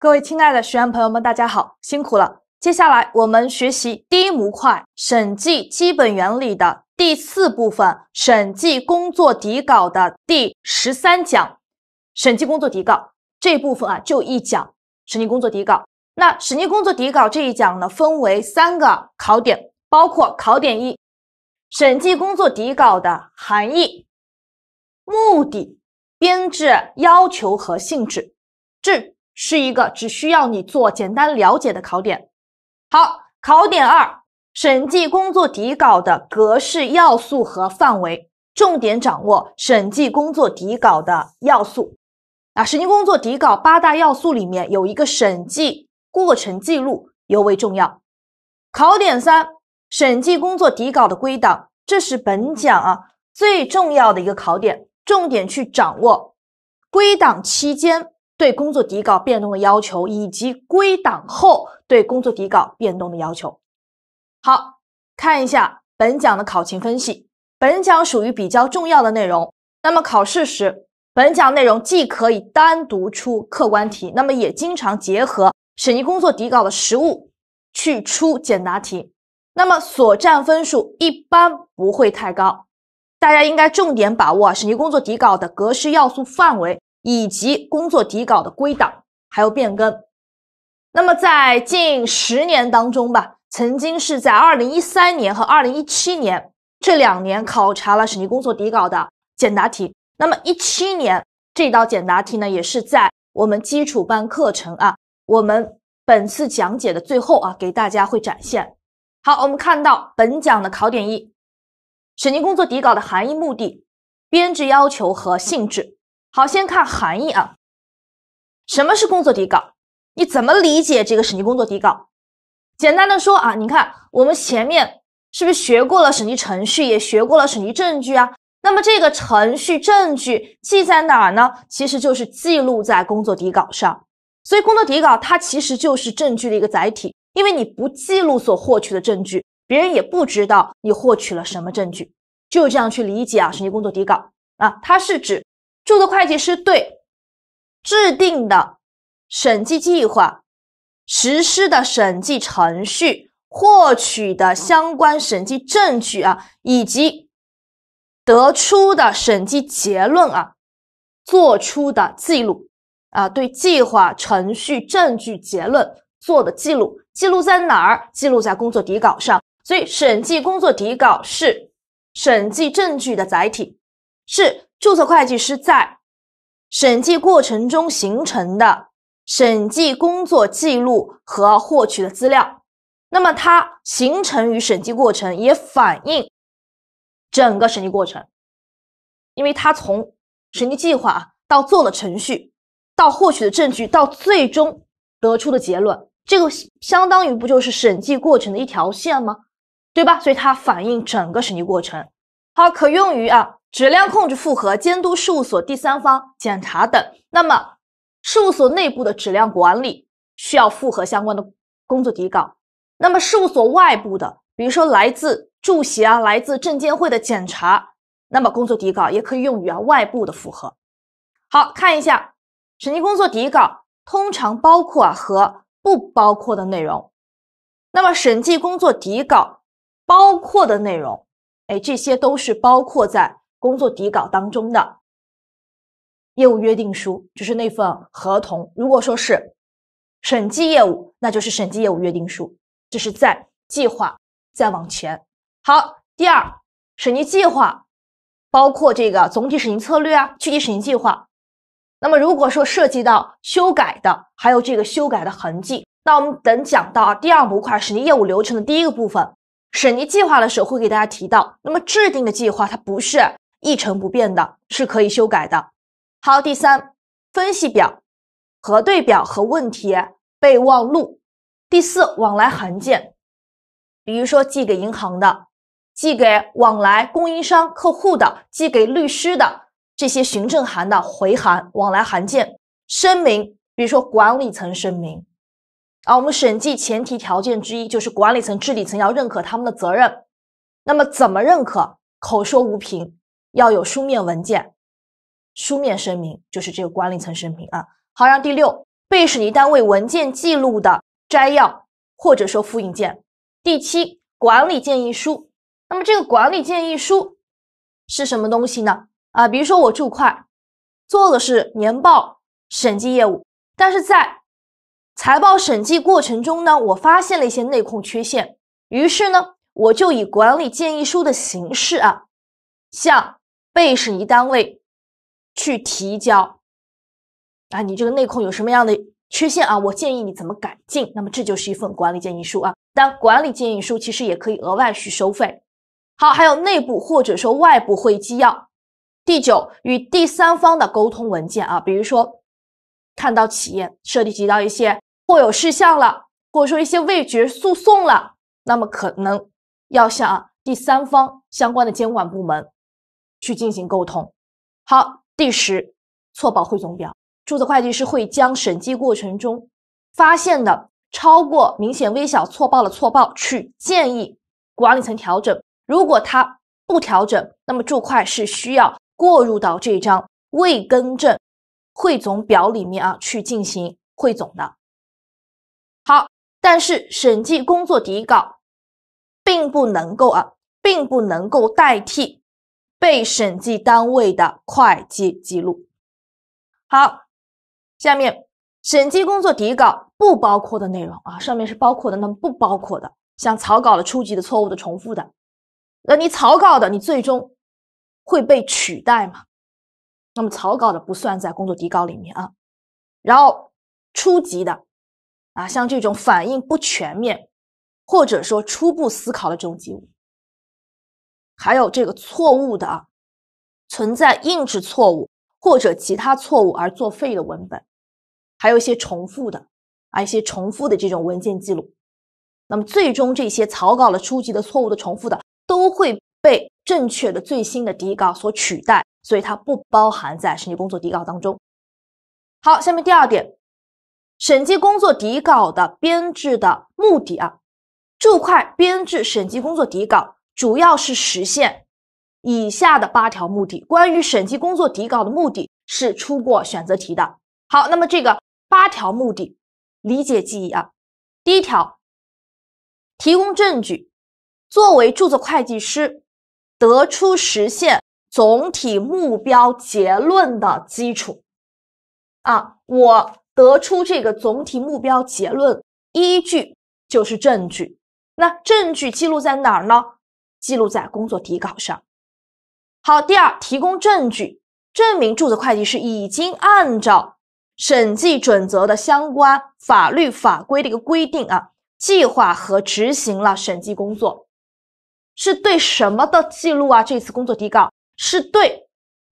各位亲爱的学员朋友们，大家好，辛苦了。接下来我们学习第一模块审计基本原理的第四部分审计工作底稿的第十三讲，审计工作底稿这部分啊，就一讲审计工作底稿。那审计工作底稿这一讲呢，分为三个考点，包括考点一，审计工作底稿的含义、目的、编制要求和性质，至。是一个只需要你做简单了解的考点。好，考点二，审计工作底稿的格式要素和范围，重点掌握审计工作底稿的要素。啊，审计工作底稿八大要素里面有一个审计过程记录尤为重要。考点三，审计工作底稿的归档，这是本讲啊最重要的一个考点，重点去掌握归档期间。对工作底稿变动的要求，以及归档后对工作底稿变动的要求。好看一下本讲的考情分析，本讲属于比较重要的内容。那么考试时，本讲内容既可以单独出客观题，那么也经常结合审计工作底稿的实物去出简答题。那么所占分数一般不会太高，大家应该重点把握审计工作底稿的格式要素范围。以及工作底稿的归档，还有变更。那么在近十年当中吧，曾经是在二零一三年和二零一七年这两年考察了审计工作底稿的简答题。那么一七年这道简答题呢，也是在我们基础班课程啊，我们本次讲解的最后啊，给大家会展现。好，我们看到本讲的考点一：审计工作底稿的含义、目的、编制要求和性质。好，先看含义啊，什么是工作底稿？你怎么理解这个审计工作底稿？简单的说啊，你看我们前面是不是学过了审计程序，也学过了审计证据啊？那么这个程序证据记在哪儿呢？其实就是记录在工作底稿上。所以工作底稿它其实就是证据的一个载体，因为你不记录所获取的证据，别人也不知道你获取了什么证据。就这样去理解啊，审计工作底稿啊，它是指。注册会计师对制定的审计计划、实施的审计程序、获取的相关审计证据啊，以及得出的审计结论啊，做出的记录啊，对计划、程序、证据、结论做的记录，记录在哪儿？记录在工作底稿上。所以，审计工作底稿是审计证据的载体，是。注册会计师在审计过程中形成的审计工作记录和获取的资料，那么它形成于审计过程，也反映整个审计过程，因为它从审计计划啊到做了程序，到获取的证据，到最终得出的结论，这个相当于不就是审计过程的一条线吗？对吧？所以它反映整个审计过程。好，可用于啊。质量控制复核、监督事务所第三方检查等。那么，事务所内部的质量管理需要复核相关的工作底稿。那么，事务所外部的，比如说来自注协啊、来自证监会的检查，那么工作底稿也可以用于啊外部的复核。好看一下，审计工作底稿通常包括啊和不包括的内容。那么，审计工作底稿包括的内容，哎，这些都是包括在。工作底稿当中的业务约定书，就是那份合同。如果说是审计业务，那就是审计业务约定书。这是在计划再往前。好，第二，审计计划包括这个总体审计策略啊，具体审计计划。那么，如果说涉及到修改的，还有这个修改的痕迹，那我们等讲到第二模块审计业务流程的第一个部分，审计计划的时候，会给大家提到。那么制定的计划，它不是。一成不变的是可以修改的。好，第三，分析表、核对表和问题备忘录。第四，往来函件，比如说寄给银行的、寄给往来供应商客户的、寄给律师的这些行政函的回函、往来函件、声明，比如说管理层声明。啊，我们审计前提条件之一就是管理层、治理层要认可他们的责任。那么怎么认可？口说无凭。要有书面文件、书面声明，就是这个管理层声明啊。好，让第六被审计单位文件记录的摘要或者说复印件。第七，管理建议书。那么这个管理建议书是什么东西呢？啊，比如说我注会做的是年报审计业务，但是在财报审计过程中呢，我发现了一些内控缺陷，于是呢，我就以管理建议书的形式啊，向被审计单位去提交啊，你这个内控有什么样的缺陷啊？我建议你怎么改进？那么这就是一份管理建议书啊。但管理建议书其实也可以额外去收费。好，还有内部或者说外部会议纪要。第九，与第三方的沟通文件啊，比如说看到企业涉及到一些或有事项了，或者说一些未决诉讼了，那么可能要向第三方相关的监管部门。去进行沟通。好，第十错报汇总表，注册会计师会将审计过程中发现的超过明显微小错报的错报，去建议管理层调整。如果他不调整，那么注会是需要过入到这张未更正汇总表里面啊，去进行汇总的。好，但是审计工作底稿并不能够啊，并不能够代替。被审计单位的会计记录。好，下面审计工作底稿不包括的内容啊，上面是包括的，那么不包括的，像草稿的、初级的、错误的、重复的，那你草稿的你最终会被取代吗？那么草稿的不算在工作底稿里面啊。然后初级的啊，像这种反应不全面或者说初步思考的这种记录。还有这个错误的，存在印制错误或者其他错误而作废的文本，还有一些重复的啊，一些重复的这种文件记录。那么最终这些草稿的初级的、错误的、重复的，都会被正确的、最新的底稿所取代，所以它不包含在审计工作底稿当中。好，下面第二点，审计工作底稿的编制的目的啊，注会编制审计工作底稿。主要是实现以下的八条目的。关于审计工作底稿的目的，是出过选择题的。好，那么这个八条目的理解记忆啊，第一条，提供证据，作为注册会计师得出实现总体目标结论的基础。啊，我得出这个总体目标结论依据就是证据。那证据记录在哪儿呢？记录在工作底稿上。好，第二，提供证据证明注册会计师已经按照审计准则的相关法律法规的一个规定啊，计划和执行了审计工作，是对什么的记录啊？这次工作底稿是对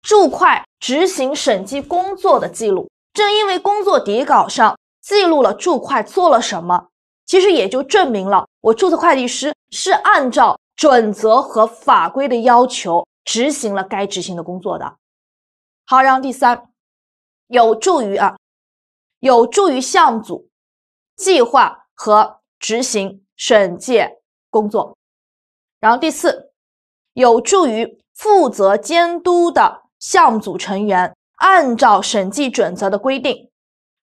注会执行审计工作的记录。正因为工作底稿上记录了注会做了什么，其实也就证明了我注册会计师是按照。准则和法规的要求，执行了该执行的工作的，好，然后第三，有助于啊，有助于项目组计划和执行审计工作，然后第四，有助于负责监督的项目组成员按照审计准则的规定，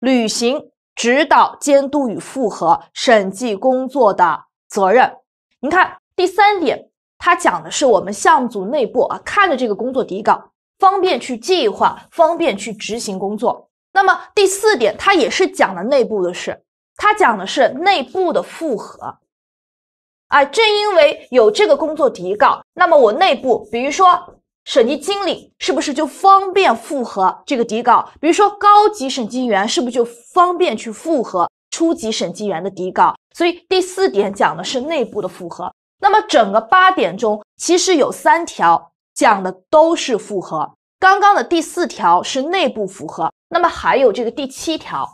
履行指导、监督与复核审计工作的责任。您看。第三点，他讲的是我们项目组内部啊，看着这个工作底稿，方便去计划，方便去执行工作。那么第四点，他也是讲了内部的事，他讲的是内部的复核。啊，正因为有这个工作底稿，那么我内部，比如说审计经理，是不是就方便复核这个底稿？比如说高级审计员，是不是就方便去复核初级审计员的底稿？所以第四点讲的是内部的复核。那么整个八点中，其实有三条讲的都是复核。刚刚的第四条是内部复核，那么还有这个第七条，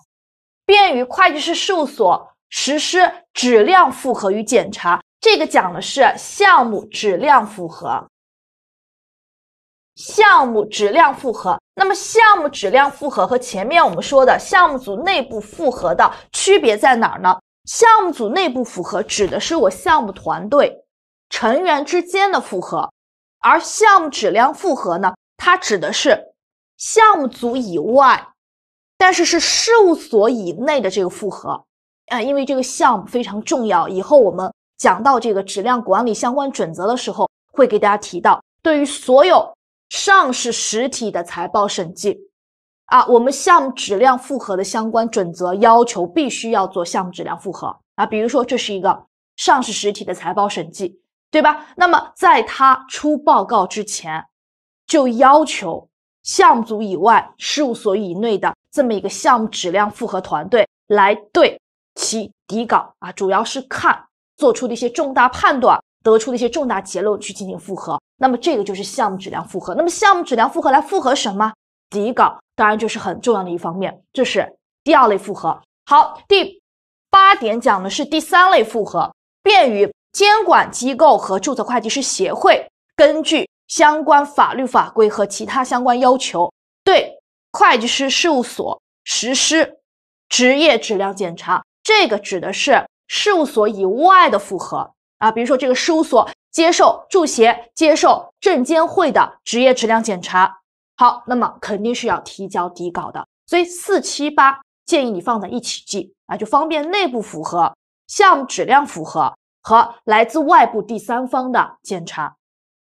便于会计师事务所实施质量复核与检查，这个讲的是项目质量复核。项目质量复核，那么项目质量复核和前面我们说的项目组内部复核的区别在哪儿呢？项目组内部符合指的是我项目团队成员之间的复合，而项目质量复合呢？它指的是项目组以外，但是是事务所以内的这个复合。啊，因为这个项目非常重要，以后我们讲到这个质量管理相关准则的时候，会给大家提到，对于所有上市实体的财报审计。啊，我们项目质量复核的相关准则要求必须要做项目质量复核啊。比如说，这是一个上市实体的财报审计，对吧？那么在他出报告之前，就要求项目组以外、事务所以内的这么一个项目质量复核团队来对其底稿啊，主要是看做出的一些重大判断、得出的一些重大结论去进行复核。那么这个就是项目质量复核。那么项目质量复核来复核什么底稿？当然，就是很重要的一方面，这是第二类复合。好，第八点讲的是第三类复合，便于监管机构和注册会计师协会根据相关法律法规和其他相关要求，对会计师事务所实施职业质量检查。这个指的是事务所以外的复合啊，比如说这个事务所接受注协、接受证监会的职业质量检查。好，那么肯定是要提交底稿的，所以四七八建议你放在一起记啊，就方便内部符合项目质量符合和来自外部第三方的检查。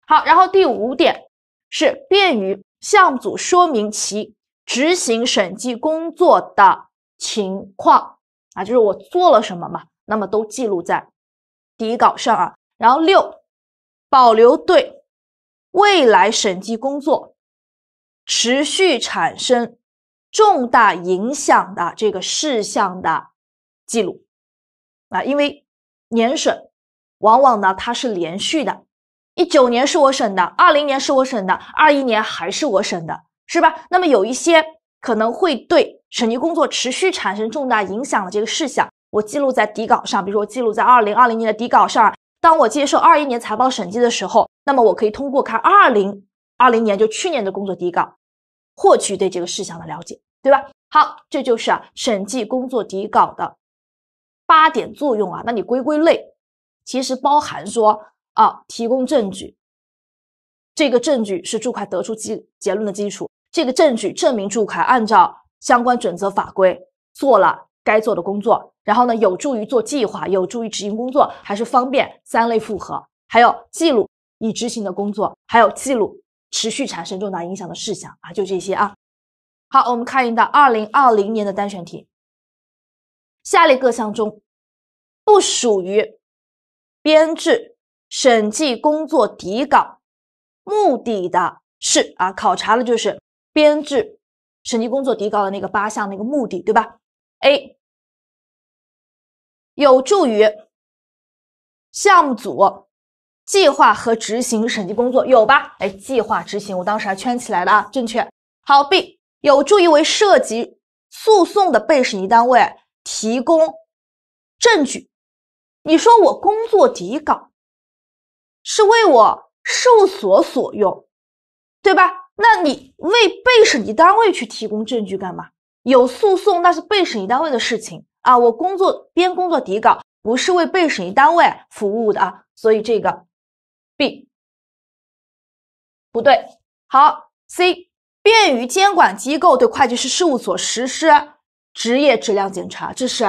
好，然后第五点是便于项目组说明其执行审计工作的情况啊，就是我做了什么嘛，那么都记录在底稿上啊。然后六，保留对未来审计工作。持续产生重大影响的这个事项的记录啊，因为年审往往呢它是连续的，一九年是我审的，二零年是我审的，二一年还是我审的，是吧？那么有一些可能会对审计工作持续产生重大影响的这个事项，我记录在底稿上，比如说记录在二零二零年的底稿上。当我接受二一年财报审计的时候，那么我可以通过看二零二零年就去年的工作底稿。获取对这个事项的了解，对吧？好，这就是审计工作底稿的八点作用啊。那你归归类，其实包含说啊，提供证据，这个证据是注会得出结结论的基础，这个证据证明注会按照相关准则法规做了该做的工作，然后呢，有助于做计划，有助于执行工作，还是方便三类复核，还有记录已执行的工作，还有记录。持续产生重大影响的事项啊，就这些啊。好，我们看一道二零二零年的单选题。下列各项中，不属于编制审计工作底稿目的的是啊？考察的就是编制审计工作底稿的那个八项那个目的，对吧？A 有助于项目组。计划和执行审计工作有吧？哎，计划执行，我当时还圈起来了啊，正确。好，B 有助于为涉及诉讼的被审计单位提供证据。你说我工作底稿是为我事务所所用，对吧？那你为被审计单位去提供证据干嘛？有诉讼那是被审计单位的事情啊，我工作编工作底稿不是为被审计单位服务的啊，所以这个。B 不对，好 C 便于监管机构对会计师事务所实施职业质量检查，这是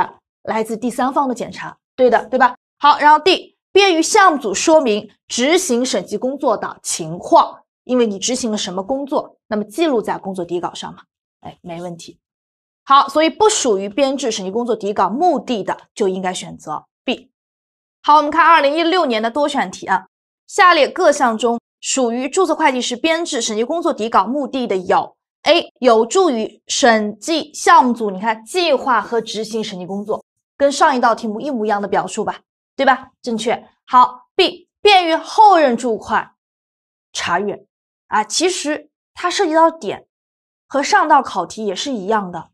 来自第三方的检查，对的，对吧？好，然后 D 便于项目组说明执行审计工作的情况，因为你执行了什么工作，那么记录在工作底稿上嘛，哎，没问题。好，所以不属于编制审计工作底稿目的的，就应该选择 B。好，我们看二零一六年的多选题啊。下列各项中属于注册会计师编制审计工作底稿目的的有：A 有助于审计项目组你看计划和执行审计工作，跟上一道题目一模一样的表述吧，对吧？正确。好，B 便于后任注会查阅啊，其实它涉及到点和上道考题也是一样的。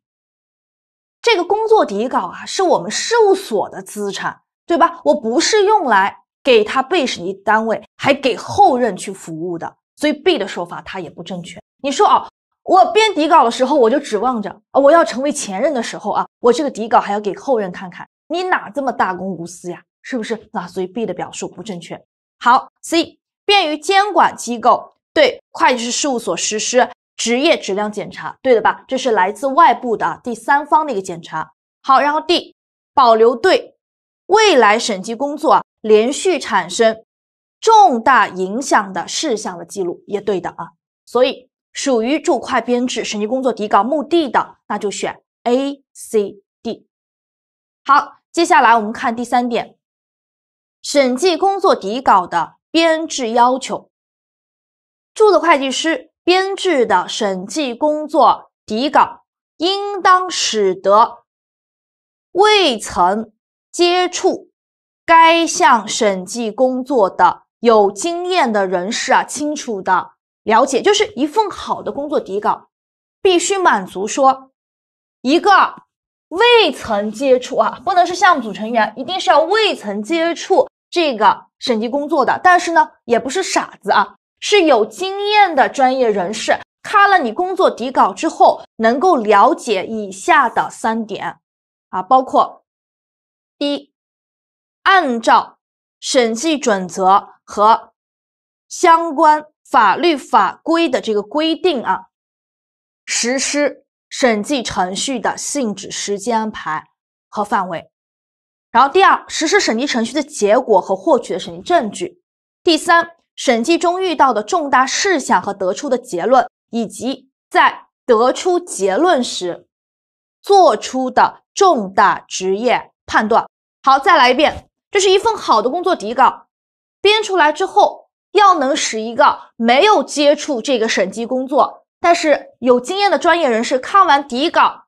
这个工作底稿啊，是我们事务所的资产，对吧？我不是用来。给他被审计单位，还给后任去服务的，所以 B 的说法它也不正确。你说哦，我编底稿的时候，我就指望着啊，我要成为前任的时候啊，我这个底稿还要给后任看看，你哪这么大公无私呀？是不是？那所以 B 的表述不正确。好，C 便于监管机构对会计师事务所实施职业质量检查，对的吧？这是来自外部的第三方的一个检查。好，然后 D 保留对。未来审计工作连续产生重大影响的事项的记录也对的啊，所以属于注会编制审计工作底稿目的的，那就选 A、C、D。好，接下来我们看第三点，审计工作底稿的编制要求。注册会计师编制的审计工作底稿应当使得未曾接触该项审计工作的有经验的人士啊，清楚的了解，就是一份好的工作底稿，必须满足说，一个未曾接触啊，不能是项目组成员，一定是要未曾接触这个审计工作的，但是呢，也不是傻子啊，是有经验的专业人士，看了你工作底稿之后，能够了解以下的三点啊，包括。一，按照审计准则和相关法律法规的这个规定啊，实施审计程序的性质、时间安排和范围；然后第二，实施审计程序的结果和获取的审计证据；第三，审计中遇到的重大事项和得出的结论，以及在得出结论时做出的重大职业。判断好，再来一遍。这是一份好的工作底稿，编出来之后，要能使一个没有接触这个审计工作，但是有经验的专业人士看完底稿，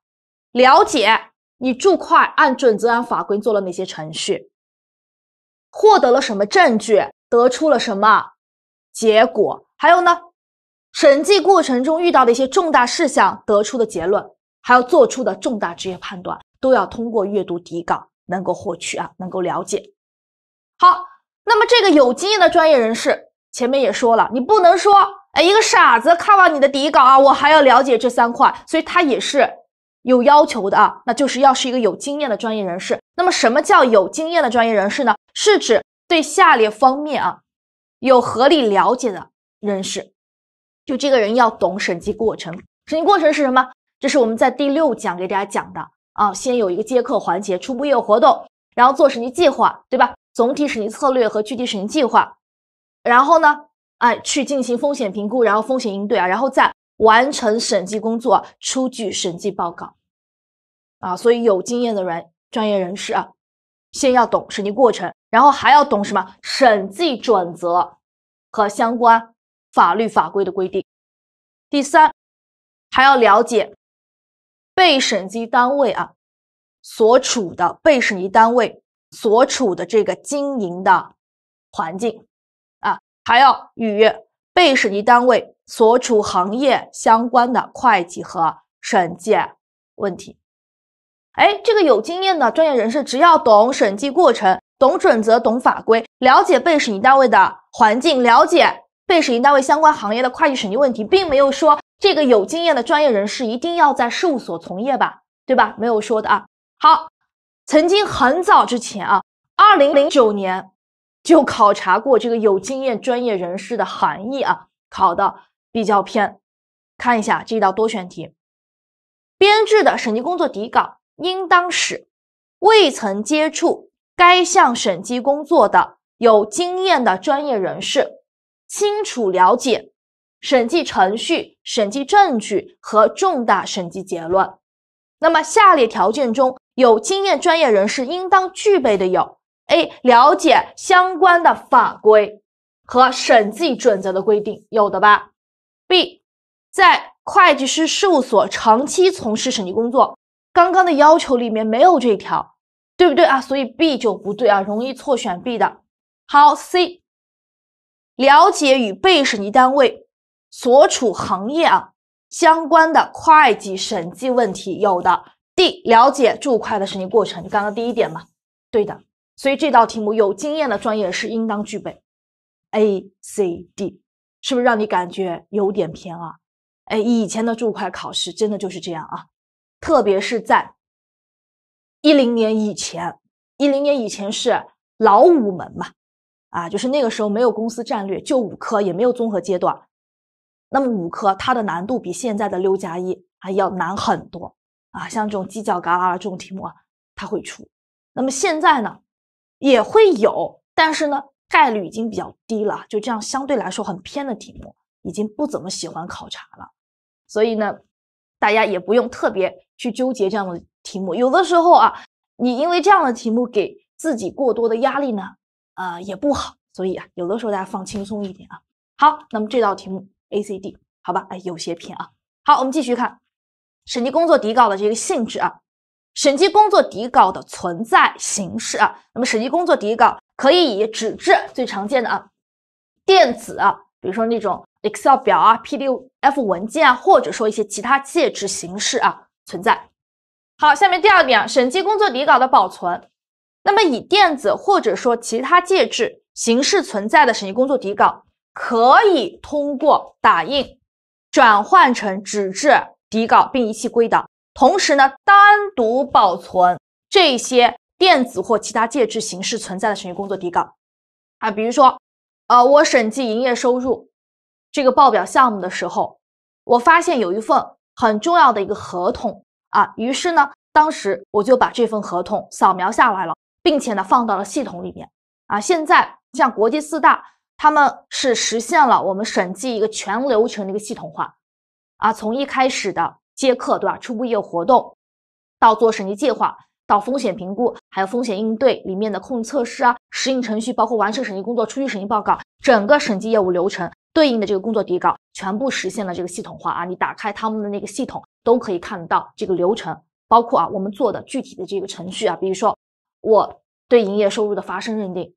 了解你注会按准则、按法规做了哪些程序，获得了什么证据，得出了什么结果，还有呢，审计过程中遇到的一些重大事项，得出的结论，还要做出的重大职业判断，都要通过阅读底稿。能够获取啊，能够了解。好，那么这个有经验的专业人士，前面也说了，你不能说，哎，一个傻子看完你的底稿啊，我还要了解这三块，所以他也是有要求的啊，那就是要是一个有经验的专业人士。那么什么叫有经验的专业人士呢？是指对下列方面啊有合理了解的人士，就这个人要懂审计过程，审计过程是什么？这是我们在第六讲给大家讲的。啊，先有一个接客环节，初步业务活动，然后做审计计划，对吧？总体审计策略和具体审计计划，然后呢，哎，去进行风险评估，然后风险应对啊，然后再完成审计工作，出具审计报告，啊，所以有经验的人、专业人士啊，先要懂审计过程，然后还要懂什么？审计准则和相关法律法规的规定。第三，还要了解。被审计单位啊，所处的被审计单位所处的这个经营的环境啊，还要与被审计单位所处行业相关的会计和审计问题。哎，这个有经验的专业人士，只要懂审计过程，懂准则，懂法规，了解被审计单位的环境，了解。被审计单位相关行业的会计审计问题，并没有说这个有经验的专业人士一定要在事务所从业吧，对吧？没有说的啊。好，曾经很早之前啊，二零零九年就考察过这个有经验专业人士的含义啊，考的比较偏。看一下这道多选题，编制的审计工作底稿应当是未曾接触该项审计工作的有经验的专业人士。清楚了解审计程序、审计证据和重大审计结论。那么，下列条件中，有经验专业人士应当具备的有：A. 了解相关的法规和审计准则的规定，有的吧？B. 在会计师事务所长期从事审计工作。刚刚的要求里面没有这条，对不对啊？所以 B 就不对啊，容易错选 B 的。好，C。了解与被审计单位所处行业啊相关的会计审计问题，有的 D 了解注会的审计过程，刚刚第一点嘛，对的，所以这道题目有经验的专业是应当具备 A、C、D，是不是让你感觉有点偏啊？哎，以前的注会考试真的就是这样啊，特别是在一零年以前，一零年以前是老五门嘛。啊，就是那个时候没有公司战略，就五科也没有综合阶段。那么五科它的难度比现在的六加一啊要难很多啊，像这种犄角旮旯的这种题目啊，它会出。那么现在呢，也会有，但是呢，概率已经比较低了。就这样相对来说很偏的题目，已经不怎么喜欢考察了。所以呢，大家也不用特别去纠结这样的题目。有的时候啊，你因为这样的题目给自己过多的压力呢。啊，也不好，所以啊，有的时候大家放轻松一点啊。好，那么这道题目 A、C、D 好吧？哎，有些偏啊。好，我们继续看审计工作底稿的这个性质啊，审计工作底稿的存在形式啊。那么，审计工作底稿可以以纸质最常见的啊，电子，啊，比如说那种 Excel 表啊、P D F 文件啊，或者说一些其他介质形式啊存在。好，下面第二点啊，审计工作底稿的保存。那么，以电子或者说其他介质形式存在的审计工作底稿，可以通过打印转换成纸质底稿并一齐归档。同时呢，单独保存这些电子或其他介质形式存在的审计工作底稿。啊，比如说，呃，我审计营业收入这个报表项目的时候，我发现有一份很重要的一个合同啊，于是呢，当时我就把这份合同扫描下来了。并且呢，放到了系统里面，啊，现在像国际四大，他们是实现了我们审计一个全流程的一个系统化，啊，从一开始的接客，对吧，初步业务活动，到做审计计划，到风险评估，还有风险应对里面的控测试啊，适应程序，包括完成审计工作，出具审计报告，整个审计业务流程对应的这个工作底稿，全部实现了这个系统化啊，你打开他们的那个系统，都可以看到这个流程，包括啊，我们做的具体的这个程序啊，比如说。我对营业收入的发生认定，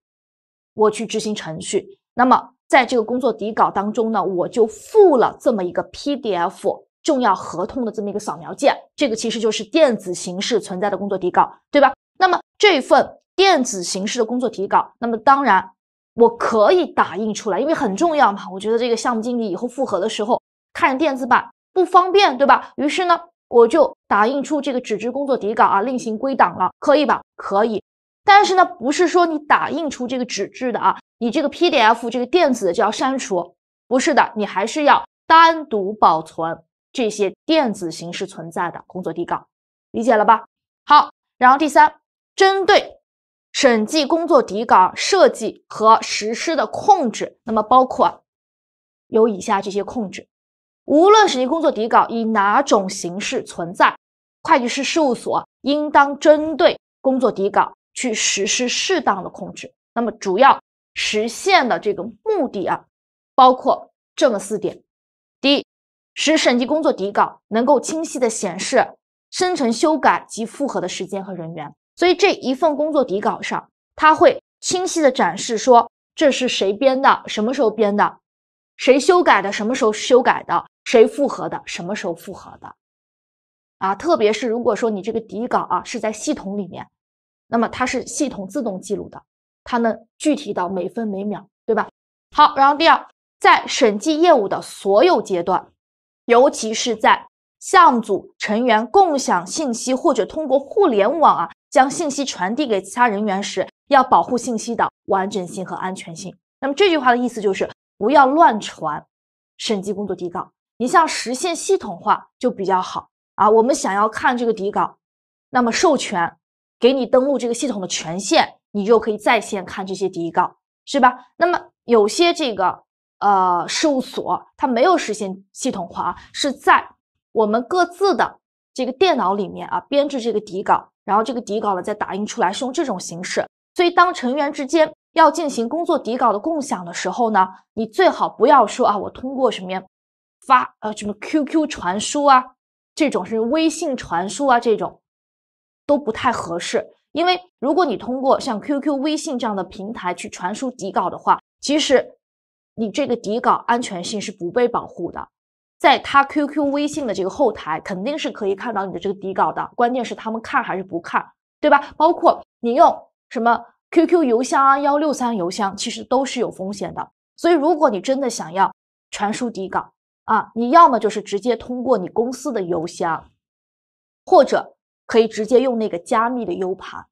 我去执行程序。那么在这个工作底稿当中呢，我就附了这么一个 PDF 重要合同的这么一个扫描件，这个其实就是电子形式存在的工作底稿，对吧？那么这份电子形式的工作底稿，那么当然我可以打印出来，因为很重要嘛。我觉得这个项目经理以后复核的时候看着电子版不方便，对吧？于是呢。我就打印出这个纸质工作底稿啊，另行归档了，可以吧？可以，但是呢，不是说你打印出这个纸质的啊，你这个 PDF 这个电子的就要删除，不是的，你还是要单独保存这些电子形式存在的工作底稿，理解了吧？好，然后第三，针对审计工作底稿设计和实施的控制，那么包括有以下这些控制。无论审计工作底稿以哪种形式存在，会计师事务所应当针对工作底稿去实施适当的控制。那么，主要实现的这个目的啊，包括这么四点：第一，使审计工作底稿能够清晰的显示生成、修改及复核的时间和人员。所以，这一份工作底稿上，它会清晰的展示说这是谁编的，什么时候编的，谁修改的，什么时候修改的。谁复核的？什么时候复核的？啊，特别是如果说你这个底稿啊是在系统里面，那么它是系统自动记录的，它能具体到每分每秒，对吧？好，然后第二，在审计业务的所有阶段，尤其是在项组成员共享信息或者通过互联网啊将信息传递给其他人员时，要保护信息的完整性和安全性。那么这句话的意思就是不要乱传审计工作底稿。你像实现系统化就比较好啊。我们想要看这个底稿，那么授权给你登录这个系统的权限，你就可以在线看这些底稿，是吧？那么有些这个呃事务所它没有实现系统化，是在我们各自的这个电脑里面啊编制这个底稿，然后这个底稿呢再打印出来，是用这种形式。所以当成员之间要进行工作底稿的共享的时候呢，你最好不要说啊，我通过什么呀？发呃什么 QQ 传输啊，这种是微信传输啊，这种都不太合适。因为如果你通过像 QQ、微信这样的平台去传输底稿的话，其实你这个底稿安全性是不被保护的，在他 QQ、微信的这个后台肯定是可以看到你的这个底稿的。关键是他们看还是不看，对吧？包括你用什么 QQ 邮箱啊、幺六三邮箱，其实都是有风险的。所以，如果你真的想要传输底稿，啊，你要么就是直接通过你公司的邮箱，或者可以直接用那个加密的 U 盘，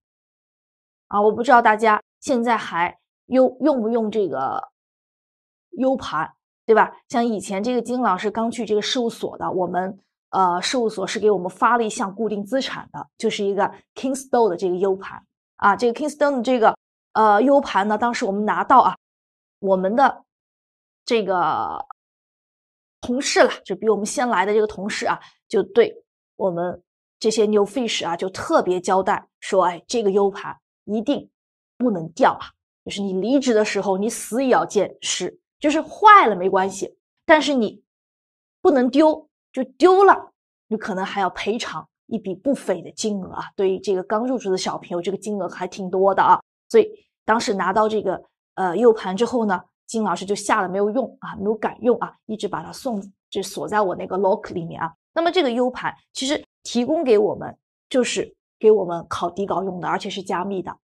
啊，我不知道大家现在还用用不用这个 U 盘，对吧？像以前这个金老师刚去这个事务所的，我们呃事务所是给我们发了一项固定资产的，就是一个 Kingston 的这个 U 盘，啊，这个 Kingston 的这个呃 U 盘呢，当时我们拿到啊，我们的这个。同事啦，就比我们先来的这个同事啊，就对我们这些 new fish 啊，就特别交代说：“哎，这个 U 盘一定不能掉啊！就是你离职的时候，你死也要见尸，就是坏了没关系，但是你不能丢，就丢了，你可能还要赔偿一笔不菲的金额啊！对于这个刚入职的小朋友，这个金额还挺多的啊！所以当时拿到这个呃 U 盘之后呢。”金老师就吓得没有用啊，没有敢用啊，一直把它送就锁在我那个 lock 里面啊。那么这个 U 盘其实提供给我们就是给我们考底稿用的，而且是加密的，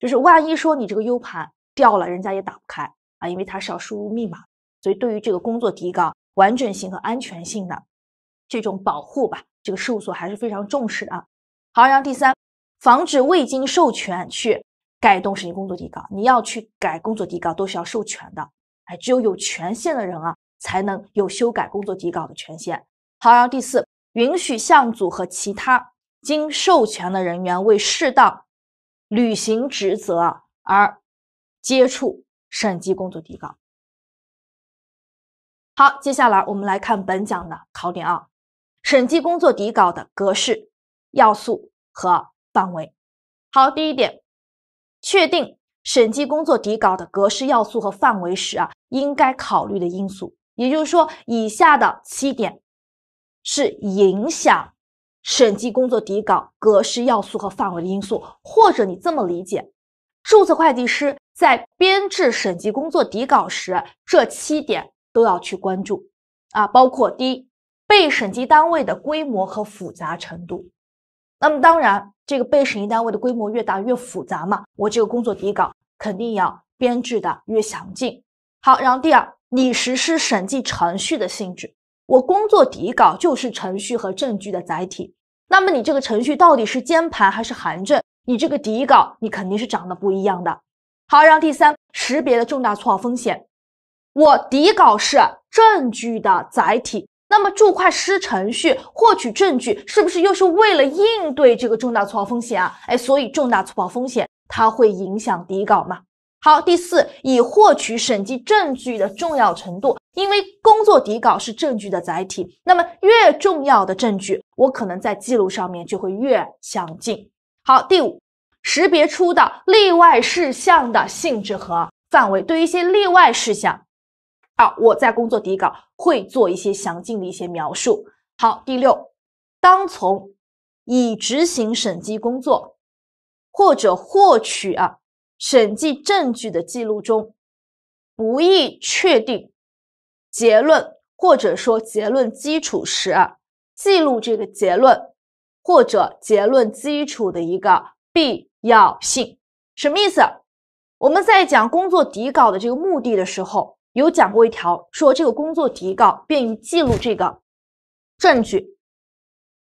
就是万一说你这个 U 盘掉了，人家也打不开啊，因为它是要输入密码。所以对于这个工作底稿完整性和安全性的这种保护吧，这个事务所还是非常重视的啊。好，然后第三，防止未经授权去。改动审计工作底稿，你要去改工作底稿都是要授权的，哎，只有有权限的人啊，才能有修改工作底稿的权限。好，然后第四，允许向组和其他经授权的人员为适当履行职责而接触审计工作底稿。好，接下来我们来看本讲的考点啊，审计工作底稿的格式、要素和范围。好，第一点。确定审计工作底稿的格式要素和范围时啊，应该考虑的因素，也就是说，以下的七点是影响审计工作底稿格式要素和范围的因素，或者你这么理解，注册会计师在编制审计工作底稿时，这七点都要去关注啊，包括第一，被审计单位的规模和复杂程度。那么当然，这个被审计单位的规模越大越复杂嘛，我这个工作底稿肯定要编制的越详尽。好，然后第二，你实施审计程序的性质，我工作底稿就是程序和证据的载体。那么你这个程序到底是监盘还是函证，你这个底稿你肯定是长得不一样的。好，然后第三，识别的重大错误风险，我底稿是证据的载体。那么，注会师程序获取证据是不是又是为了应对这个重大错报风险啊？哎，所以重大错报风险它会影响底稿吗？好，第四，以获取审计证据的重要程度，因为工作底稿是证据的载体，那么越重要的证据，我可能在记录上面就会越详尽。好，第五，识别出的例外事项的性质和范围，对于一些例外事项，啊，我在工作底稿。会做一些详尽的一些描述。好，第六，当从已执行审计工作或者获取啊审计证据的记录中不易确定结论或者说结论基础时，记录这个结论或者结论基础的一个必要性。什么意思？我们在讲工作底稿的这个目的的时候。有讲过一条，说这个工作底稿便于记录这个证据，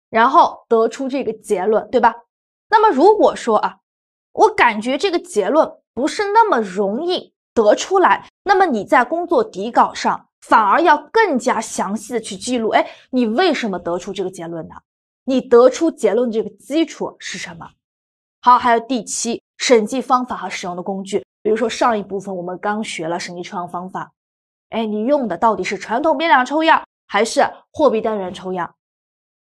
然后得出这个结论，对吧？那么如果说啊，我感觉这个结论不是那么容易得出来，那么你在工作底稿上反而要更加详细的去记录，哎，你为什么得出这个结论呢？你得出结论这个基础是什么？好，还有第七，审计方法和使用的工具。比如说上一部分我们刚学了审计抽样方法，哎，你用的到底是传统变量抽样还是货币单元抽样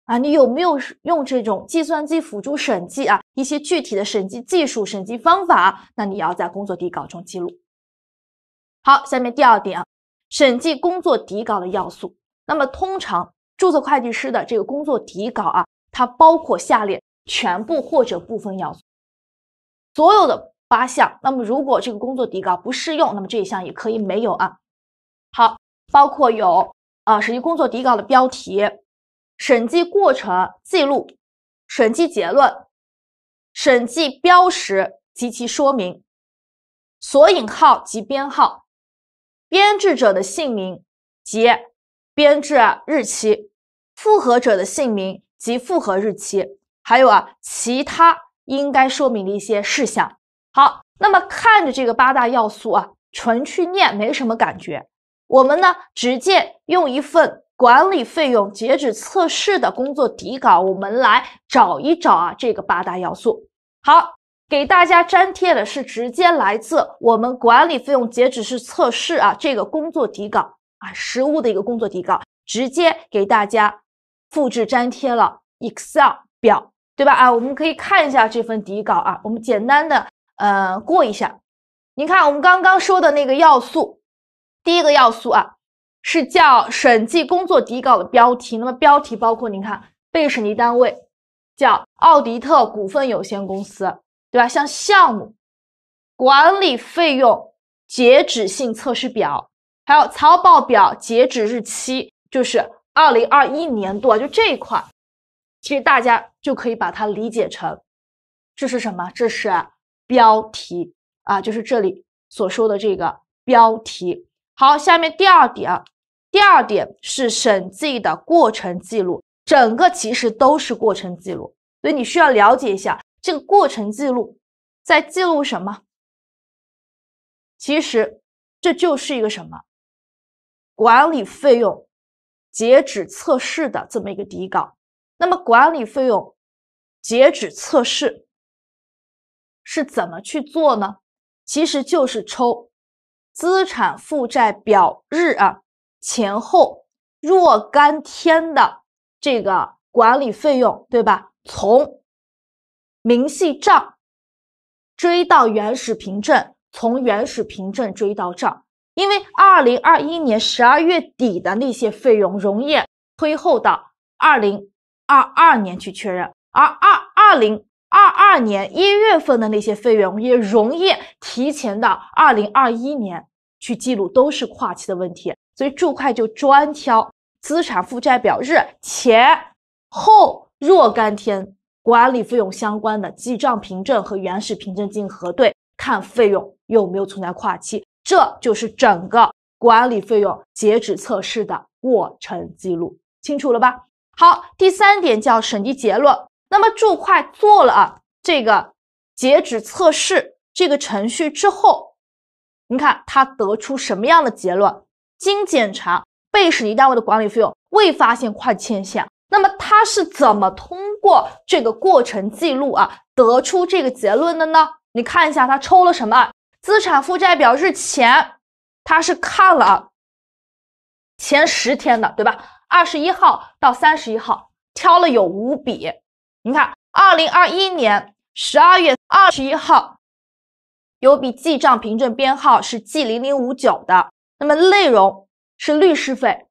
啊？你有没有用这种计算机辅助审计啊？一些具体的审计技术、审计方法，那你要在工作底稿中记录。好，下面第二点啊，审计工作底稿的要素。那么通常注册会计师的这个工作底稿啊，它包括下列全部或者部分要素，所有的。八项。那么，如果这个工作底稿不适用，那么这一项也可以没有啊。好，包括有啊，审计工作底稿的标题、审计过程记录、审计结论、审计标识及其说明、索引号及编号、编制者的姓名及编制日期、复核者的姓名及复核日期，还有啊，其他应该说明的一些事项。好，那么看着这个八大要素啊，纯去念没什么感觉。我们呢，直接用一份管理费用截止测试的工作底稿，我们来找一找啊，这个八大要素。好，给大家粘贴的是直接来自我们管理费用截止式测试啊这个工作底稿啊，实物的一个工作底稿，直接给大家复制粘贴了 Excel 表，对吧？啊，我们可以看一下这份底稿啊，我们简单的。呃，过一下，你看我们刚刚说的那个要素，第一个要素啊，是叫审计工作底稿的标题。那么标题包括，你看被审计单位叫奥迪特股份有限公司，对吧？像项目管理费用截止性测试表，还有财务报表截止日期就是二零二一年度啊，就这一块，其实大家就可以把它理解成，这是什么？这是。标题啊，就是这里所说的这个标题。好，下面第二点，第二点是审计的过程记录，整个其实都是过程记录，所以你需要了解一下这个过程记录在记录什么。其实这就是一个什么管理费用截止测试的这么一个底稿。那么管理费用截止测试。是怎么去做呢？其实就是抽资产负债表日啊前后若干天的这个管理费用，对吧？从明细账追到原始凭证，从原始凭证追到账，因为二零二一年十二月底的那些费用容易推后到二零二二年去确认，而二二零。二二年一月份的那些费用也容易提前到二零二一年去记录，都是跨期的问题。所以注会就专挑资产负债表日前后若干天管理费用相关的记账凭证和原始凭证进行核对，看费用有没有存在跨期。这就是整个管理费用截止测试的过程记录，清楚了吧？好，第三点叫审计结论。那么注会做了啊这个截止测试这个程序之后，你看他得出什么样的结论？经检查，被审计单位的管理费用未发现会计现象。那么他是怎么通过这个过程记录啊得出这个结论的呢？你看一下，他抽了什么资产负债表日前，他是看了前十天的，对吧？二十一号到三十一号挑了有五笔。你看，二零二一年十二月二十一号，有笔记账凭证编号是 G 零零五九的，那么内容是律师费，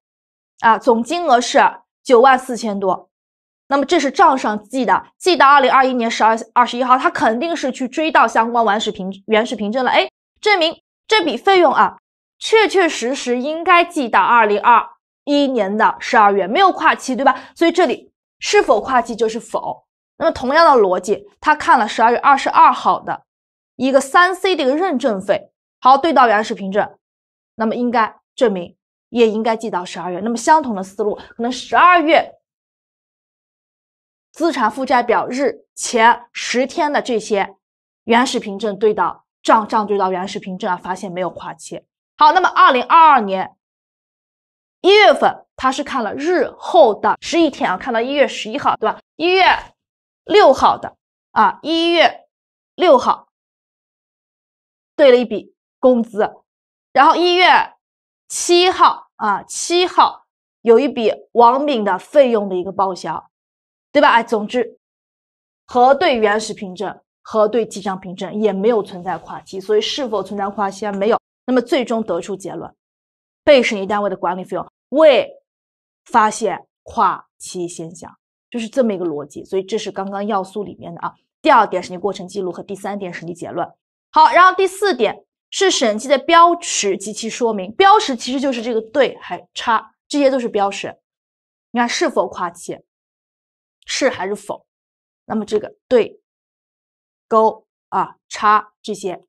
啊，总金额是九万四千多，那么这是账上记的，记到二零二一年十二二十一号，他肯定是去追到相关原始凭原始凭证了，哎，证明这笔费用啊，确确实实应该记到二零二一年的十二月，没有跨期，对吧？所以这里。是否跨期就是否？那么同样的逻辑，他看了十二月二十二号的一个三 C 的一个认证费，好对到原始凭证，那么应该证明也应该记到十二月。那么相同的思路，可能十二月资产负债表日前十天的这些原始凭证对到账账对到原始凭证啊，发现没有跨期。好，那么二零二二年一月份。他是看了日后的十一天啊，看到一月十一号，对吧？一月六号的啊，一月六号对了一笔工资，然后一月七号啊，七号有一笔王敏的费用的一个报销，对吧？哎，总之核对原始凭证，核对记账凭证也没有存在跨期，所以是否存在跨期啊？没有。那么最终得出结论，被审计单位的管理费用为。发现跨期现象，就是这么一个逻辑，所以这是刚刚要素里面的啊。第二点审计过程记录和第三点审计结论。好，然后第四点是审计的标识及其说明。标识其实就是这个对还差，这些都是标识。你看是否跨期，是还是否？那么这个对勾啊、差这些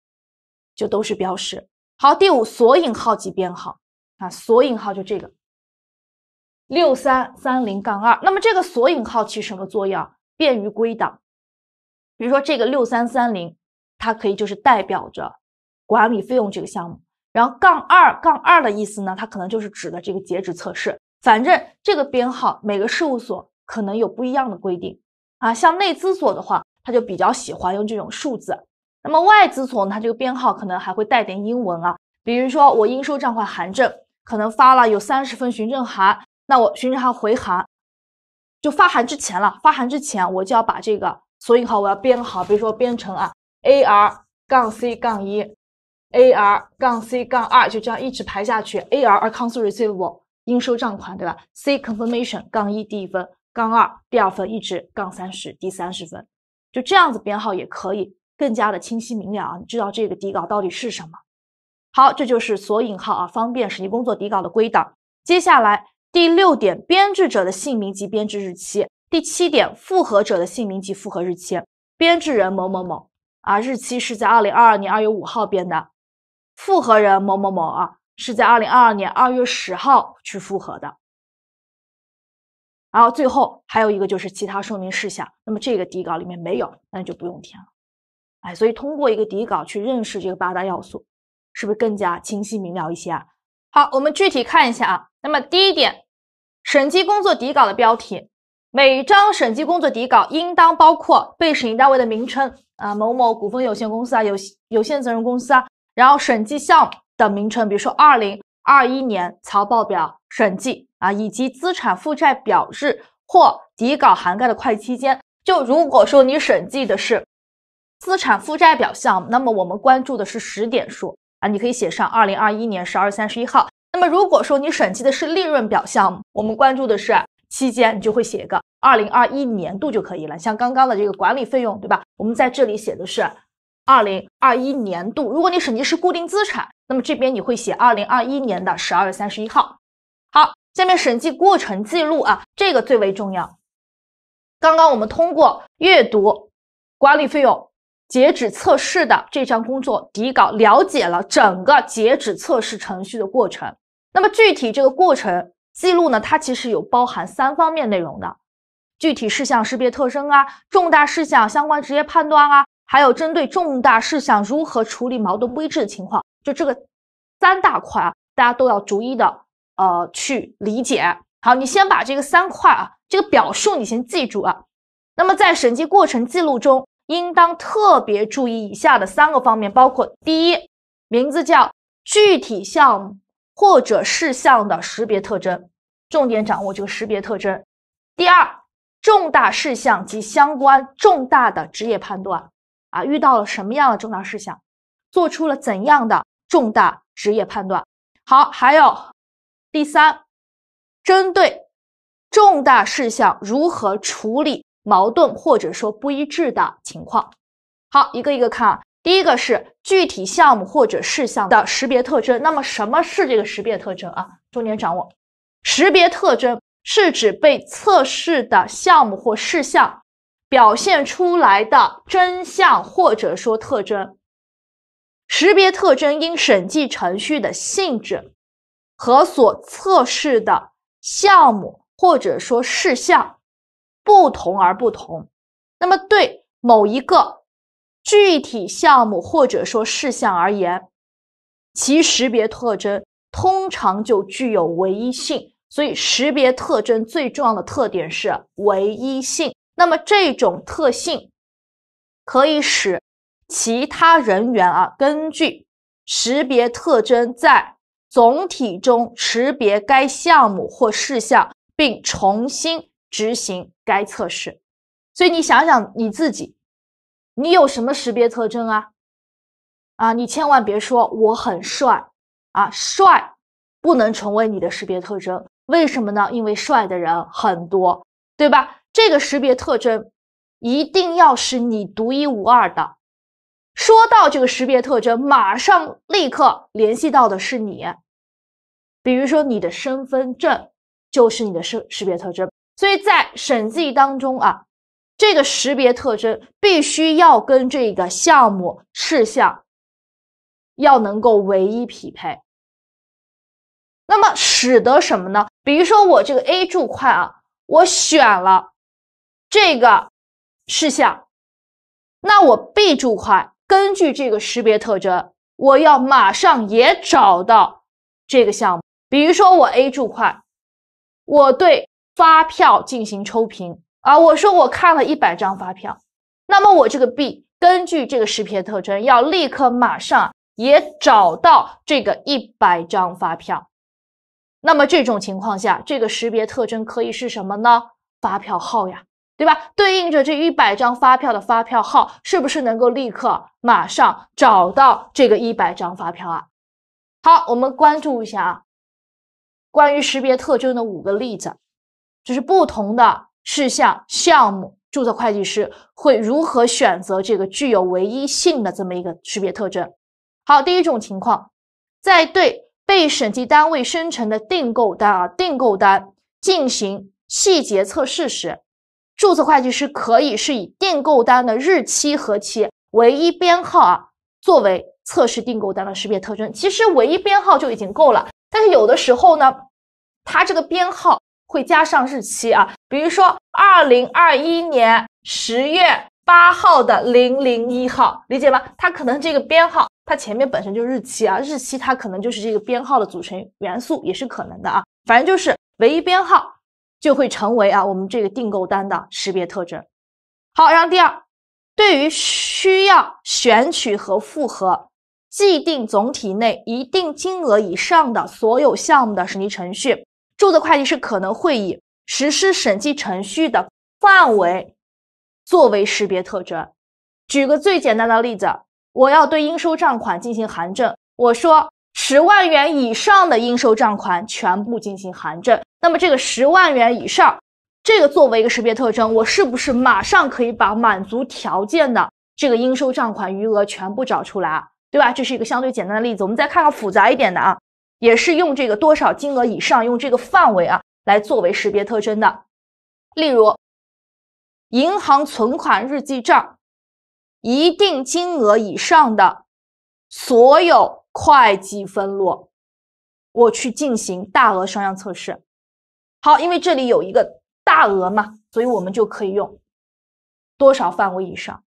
就都是标识。好，第五索引号及编号啊，索引号就这个。六三三零杠二，那么这个索引号起什么作用？便于归档。比如说这个六三三零，它可以就是代表着管理费用这个项目。然后杠二杠二的意思呢，它可能就是指的这个截止测试。反正这个编号每个事务所可能有不一样的规定啊。像内资所的话，它就比较喜欢用这种数字。那么外资所，它这个编号可能还会带点英文啊。比如说我应收账款函证，可能发了有三十份询证函。那我询证函回函就发函之前了，发函之前我就要把这个索引号我要编好，比如说编成啊，AR 杠 C 杠一，AR 杠 C 杠二，就这样一直排下去，AR Account Receivable 应收账款，对吧？C Confirmation 杠一第一分，杠二第二分，一直杠三十第三十分，就这样子编号也可以更加的清晰明了啊。你知道这个底稿到底是什么？好，这就是索引号啊，方便审计工作底稿的归档。接下来。第六点，编制者的姓名及编制日期；第七点，复核者的姓名及复核日期。编制人某某某啊，日期是在二零二二年二月五号编的；复核人某某某啊，是在二零二二年二月十号去复核的。然后最后还有一个就是其他说明事项，那么这个底稿里面没有，那就不用填了。哎，所以通过一个底稿去认识这个八大要素，是不是更加清晰明了一些啊？好，我们具体看一下啊。那么第一点，审计工作底稿的标题，每张审计工作底稿应当包括被审计单位的名称啊，某某股份有限公司啊，有有限责任公司啊，然后审计项目的名称，比如说二零二一年财务报表审计啊，以及资产负债表日或底稿涵盖的会计期间。就如果说你审计的是资产负债表项目，那么我们关注的是时点数。啊，你可以写上二零二一年十二月三十一号。那么，如果说你审计的是利润表项目，我们关注的是期间，你就会写一个二零二一年度就可以了。像刚刚的这个管理费用，对吧？我们在这里写的是二零二一年度。如果你审计是固定资产，那么这边你会写二零二一年的十二月三十一号。好，下面审计过程记录啊，这个最为重要。刚刚我们通过阅读管理费用。截止测试的这项工作底稿，了解了整个截止测试程序的过程。那么具体这个过程记录呢，它其实有包含三方面内容的：具体事项识别特征啊，重大事项相关职业判断啊，还有针对重大事项如何处理矛盾不一致的情况。就这个三大块，啊，大家都要逐一的呃去理解。好，你先把这个三块啊，这个表述你先记住啊。那么在审计过程记录中。应当特别注意以下的三个方面，包括第一，名字叫具体项目或者事项的识别特征，重点掌握这个识别特征；第二，重大事项及相关重大的职业判断，啊，遇到了什么样的重大事项，做出了怎样的重大职业判断？好，还有第三，针对重大事项如何处理。矛盾或者说不一致的情况，好，一个一个看啊。第一个是具体项目或者事项的识别特征。那么什么是这个识别特征啊？重点掌握，识别特征是指被测试的项目或事项表现出来的真相或者说特征。识别特征因审计程序的性质和所测试的项目或者说事项。不同而不同，那么对某一个具体项目或者说事项而言，其识别特征通常就具有唯一性。所以，识别特征最重要的特点是唯一性。那么，这种特性可以使其他人员啊根据识别特征在总体中识别该项目或事项，并重新。执行该测试，所以你想想你自己，你有什么识别特征啊？啊，你千万别说我很帅啊，帅不能成为你的识别特征，为什么呢？因为帅的人很多，对吧？这个识别特征一定要是你独一无二的。说到这个识别特征，马上立刻联系到的是你，比如说你的身份证就是你的识识别特征。所以在审计当中啊，这个识别特征必须要跟这个项目事项要能够唯一匹配。那么使得什么呢？比如说我这个 A 柱块啊，我选了这个事项，那我 B 柱块根据这个识别特征，我要马上也找到这个项目。比如说我 A 柱块，我对。发票进行抽评啊！我说我看了一百张发票，那么我这个币根据这个识别特征，要立刻马上也找到这个一百张发票。那么这种情况下，这个识别特征可以是什么呢？发票号呀，对吧？对应着这一百张发票的发票号，是不是能够立刻马上找到这个一百张发票啊？好，我们关注一下啊，关于识别特征的五个例子。就是不同的事项项目，注册会计师会如何选择这个具有唯一性的这么一个识别特征？好，第一种情况，在对被审计单位生成的订购单啊订购单进行细节测试时，注册会计师可以是以订购单的日期和其唯一编号啊作为测试订购单的识别特征。其实唯一编号就已经够了，但是有的时候呢，它这个编号。会加上日期啊，比如说二零二一年十月八号的零零一号，理解吗？它可能这个编号，它前面本身就日期啊，日期它可能就是这个编号的组成元素，也是可能的啊。反正就是唯一编号就会成为啊我们这个订购单的识别特征。好，然后第二，对于需要选取和复核既定总体内一定金额以上的所有项目的审计程序。注册会计师可能会以实施审计程序的范围作为识别特征。举个最简单的例子，我要对应收账款进行函证，我说十万元以上的应收账款全部进行函证，那么这个十万元以上，这个作为一个识别特征，我是不是马上可以把满足条件的这个应收账款余额全部找出来？对吧？这是一个相对简单的例子，我们再看看复杂一点的啊。也是用这个多少金额以上，用这个范围啊来作为识别特征的。例如，银行存款日记账一定金额以上的所有会计分录，我去进行大额双向测试。好，因为这里有一个大额嘛，所以我们就可以用多少范围以上。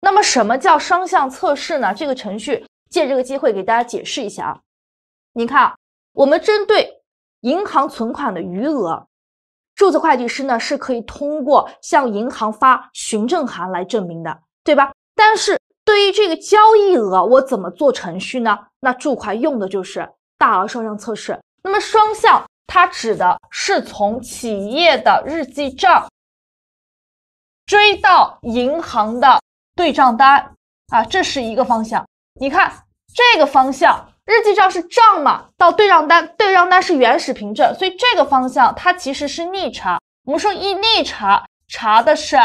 那么，什么叫双向测试呢？这个程序借这个机会给大家解释一下啊。你看。我们针对银行存款的余额，注册会计师呢是可以通过向银行发询证函来证明的，对吧？但是对于这个交易额，我怎么做程序呢？那注会用的就是大额双向测试。那么双向它指的是从企业的日记账追到银行的对账单啊，这是一个方向。你看这个方向。日记账是账嘛？到对账单，对账单是原始凭证，所以这个方向它其实是逆查。我们说一逆查查的是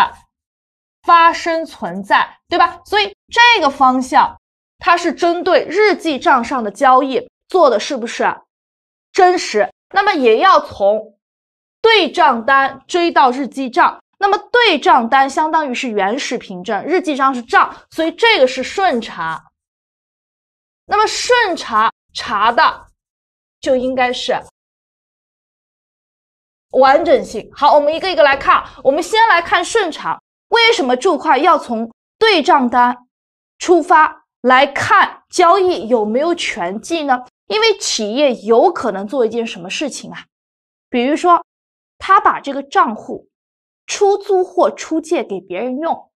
发生存在，对吧？所以这个方向它是针对日记账上的交易做的是不是真实？那么也要从对账单追到日记账。那么对账单相当于是原始凭证，日记账是账，所以这个是顺查。那么顺查查的就应该是完整性。好，我们一个一个来看。我们先来看顺查，为什么注会要从对账单出发来看交易有没有全记呢？因为企业有可能做一件什么事情啊？比如说，他把这个账户出租或出借给别人用。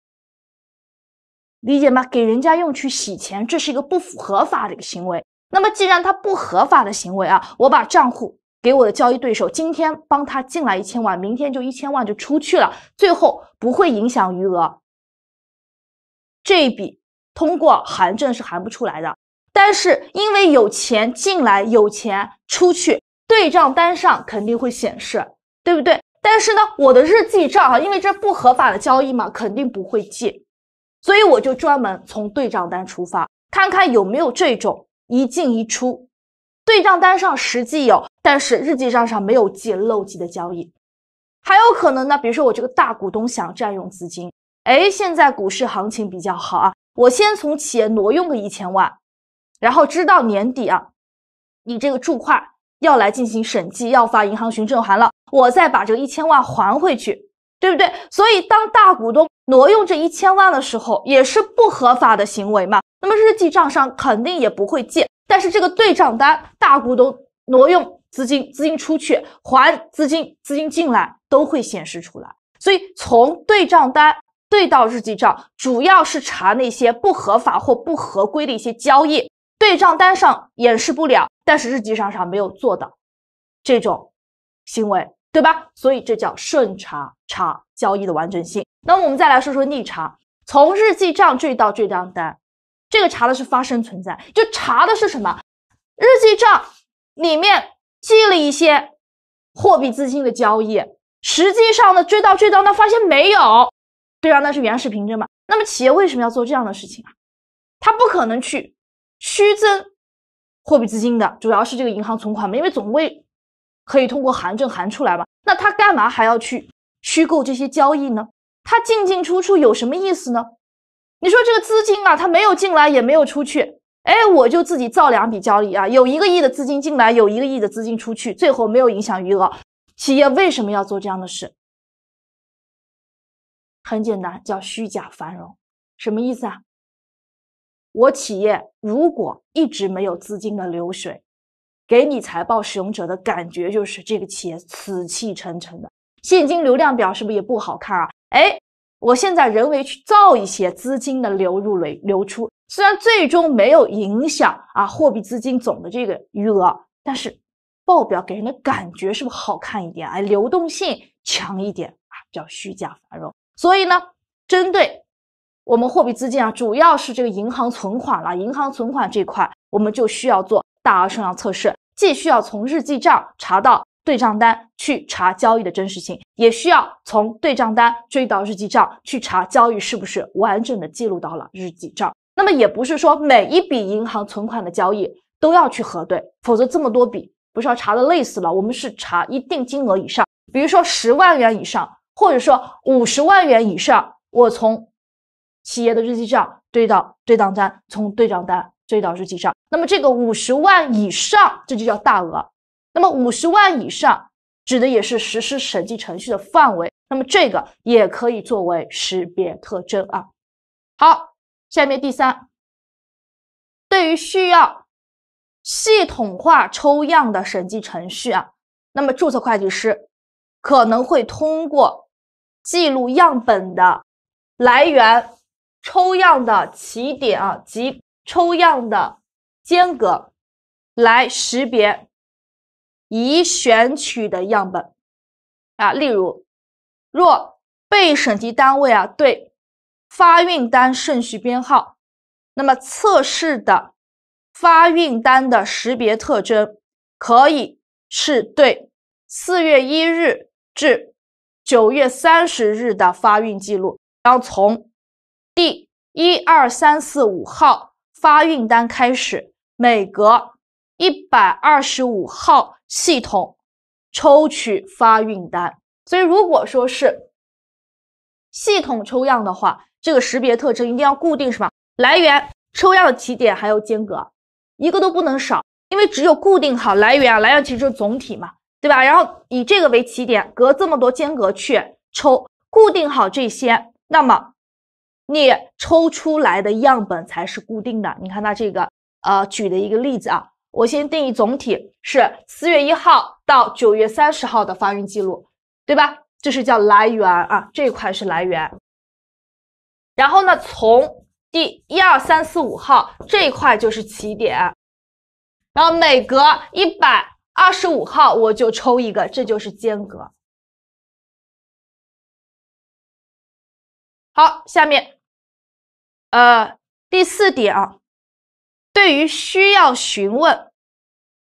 理解吗？给人家用去洗钱，这是一个不符合法的一个行为。那么，既然它不合法的行为啊，我把账户给我的交易对手，今天帮他进来一千万，明天就一千万就出去了，最后不会影响余额。这笔通过函证是函不出来的，但是因为有钱进来，有钱出去，对账单上肯定会显示，对不对？但是呢，我的日记账啊，因为这不合法的交易嘛，肯定不会记。所以我就专门从对账单出发，看看有没有这种一进一出。对账单上实际有，但是日记账上没有记漏记的交易。还有可能呢，比如说我这个大股东想占用资金，哎，现在股市行情比较好啊，我先从企业挪用个一千万，然后知道年底啊，你这个注会要来进行审计，要发银行询证函了，我再把这个一千万还回去，对不对？所以当大股东。挪用这一千万的时候也是不合法的行为嘛？那么日记账上肯定也不会借，但是这个对账单大股东挪用资金，资金出去还资金，资金进来都会显示出来。所以从对账单对到日记账，主要是查那些不合法或不合规的一些交易，对账单上掩饰不了，但是日记账上没有做的这种行为，对吧？所以这叫顺查，查交易的完整性。那么我们再来说说逆查，从日记账追到这张单，这个查的是发生存在，就查的是什么？日记账里面记了一些货币资金的交易，实际上呢追到这张单发现没有，对吧？那是原始凭证嘛？那么企业为什么要做这样的事情啊？他不可能去虚增货币资金的，主要是这个银行存款嘛，因为总会可以通过函证函出来嘛。那他干嘛还要去虚构这些交易呢？他进进出出有什么意思呢？你说这个资金啊，他没有进来也没有出去，哎，我就自己造两笔交易啊，有一个亿的资金进来，有一个亿的资金出去，最后没有影响余额。企业为什么要做这样的事？很简单，叫虚假繁荣。什么意思啊？我企业如果一直没有资金的流水，给你财报使用者的感觉就是这个企业死气沉沉的，现金流量表是不是也不好看啊？哎，我现在人为去造一些资金的流入流流出，虽然最终没有影响啊货币资金总的这个余额，但是报表给人的感觉是不是好看一点？哎，流动性强一点啊，叫虚假繁荣。所以呢，针对我们货币资金啊，主要是这个银行存款了，银行存款这块我们就需要做大额剩量测试，既需要从日记账查到。对账单去查交易的真实性，也需要从对账单追到日记账去查交易是不是完整的记录到了日记账。那么也不是说每一笔银行存款的交易都要去核对，否则这么多笔，不是要查的累死了。我们是查一定金额以上，比如说十万元以上，或者说五十万元以上，我从企业的日记账对到对账单，从对账单追到日记账。那么这个五十万以上，这就叫大额。那么五十万以上指的也是实施审计程序的范围，那么这个也可以作为识别特征啊。好，下面第三，对于需要系统化抽样的审计程序啊，那么注册会计师可能会通过记录样本的来源、抽样的起点啊及抽样的间隔来识别。已选取的样本，啊，例如，若被审计单位啊对发运单顺序编号，那么测试的发运单的识别特征可以是对四月一日至九月三十日的发运记录，然后从第一二三四五号发运单开始，每隔。一百二十五号系统抽取发运单，所以如果说是系统抽样的话，这个识别特征一定要固定什么来源、抽样的起点还有间隔，一个都不能少。因为只有固定好来源，来源其实就是总体嘛，对吧？然后以这个为起点，隔这么多间隔去抽，固定好这些，那么你抽出来的样本才是固定的。你看它这个呃举的一个例子啊。我先定义总体是四月一号到九月三十号的发运记录，对吧？这是叫来源啊，这一块是来源。然后呢，从第一二三四五号这一块就是起点，然后每隔一百二十五号我就抽一个，这就是间隔。好，下面，呃，第四点啊。对于需要询问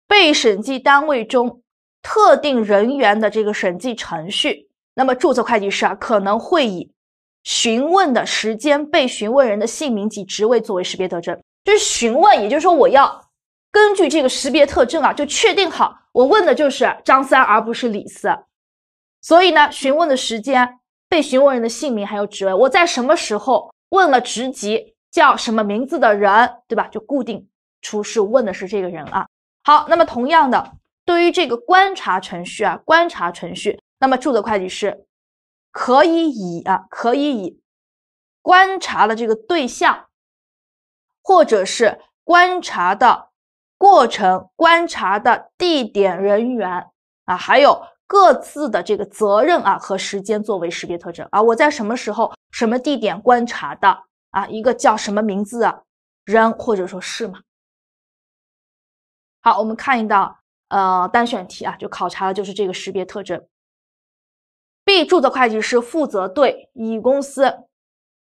被审计单位中特定人员的这个审计程序，那么注册会计师啊可能会以询问的时间、被询问人的姓名及职位作为识别特征。就是询问，也就是说，我要根据这个识别特征啊，就确定好我问的就是张三而不是李四。所以呢，询问的时间、被询问人的姓名还有职位，我在什么时候问了职级？叫什么名字的人，对吧？就固定出事问的是这个人啊。好，那么同样的，对于这个观察程序啊，观察程序，那么注册会计师可以以啊，可以以观察的这个对象，或者是观察的过程、观察的地点、人员啊，还有各自的这个责任啊和时间作为识别特征啊。我在什么时候、什么地点观察的？啊，一个叫什么名字的人或者说是嘛？好，我们看一道呃单选题啊，就考察的就是这个识别特征。B 注册会计师负责对乙公司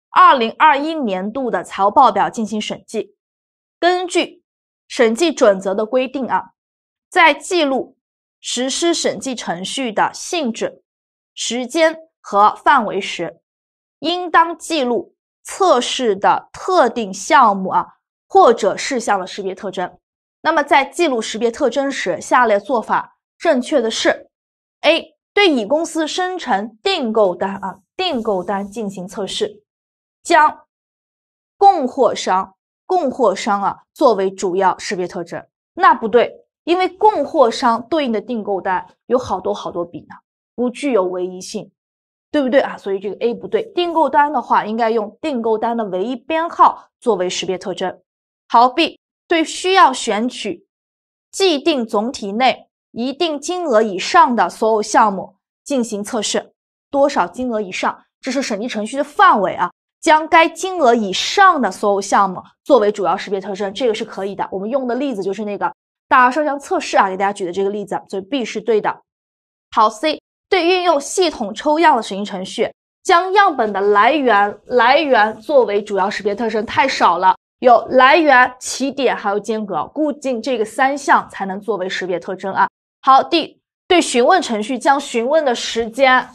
二零二一年度的财务报表进行审计。根据审计准则的规定啊，在记录实施审计程序的性质、时间和范围时，应当记录。测试的特定项目啊，或者事项的识别特征。那么在记录识别特征时，下列做法正确的是：A 对乙公司生成订购单啊，订购单进行测试，将供货商供货商啊作为主要识别特征。那不对，因为供货商对应的订购单有好多好多笔呢，不具有唯一性。对不对啊？所以这个 A 不对。订购单的话，应该用订购单的唯一编号作为识别特征。好，B 对需要选取既定总体内一定金额以上的所有项目进行测试。多少金额以上？这是审计程序的范围啊。将该金额以上的所有项目作为主要识别特征，这个是可以的。我们用的例子就是那个大额赊销测试啊，给大家举的这个例子，所以 B 是对的。好，C。对运用系统抽样的询问程序，将样本的来源来源作为主要识别特征太少了，有来源、起点还有间隔，固定这个三项才能作为识别特征啊。好，D 对询问程序将询问的时间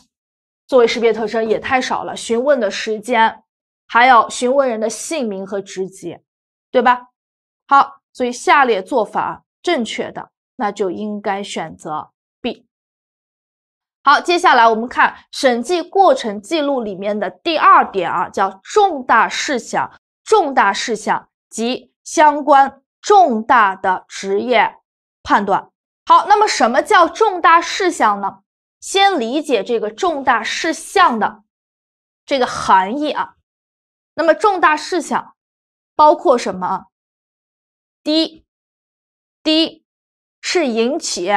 作为识别特征也太少了，询问的时间还有询问人的姓名和职级，对吧？好，所以下列做法正确的，那就应该选择。好，接下来我们看审计过程记录里面的第二点啊，叫重大事项、重大事项及相关重大的职业判断。好，那么什么叫重大事项呢？先理解这个重大事项的这个含义啊。那么重大事项包括什么？第一，第一是引起。